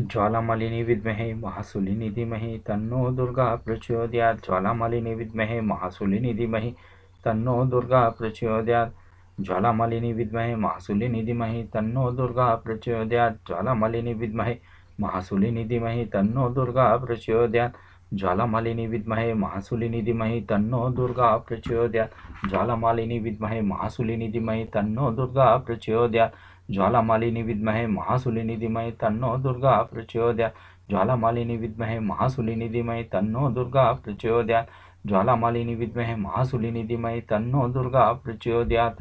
ज्वालामालिनी विद्महे महासुलिनी धीमहि तन्नो दुर्गा प्रचोदयात् ज्वालामालिनी विद्महे महासुलिनी धीमहि तन्नो दुर्गा प्रचोदयात् ज्वालामालिनी विद्महे महासुलिनी धीमहि तन्नो दुर्गा प्रचोदयात् ज्वालामालिनी विद्महे महासुलिनी धीमहि तन्नो दुर्गा प्रचोदयात् ज्वालामालिनी विद्महे महासुलिनी धीमहि तन्नो दुर्गा प्रचोदयात् ज्वालामालिनी विद्महे महासुलिनी धीमहि तन्नो दुर्गा प्रचोदयात् ज्वालामालिनी विद्महे महासुलिनी धीमहि तन्नो दुर्गा प्रचोदया ज्वालामालिनी विद्महे महासुलिनी धीमहि तन्नो दुर्गा प्रचोदया ज्वालामालिनी विद्महे महासुलिनी धीमहि तन्नो दुर्गा प्रचोदयात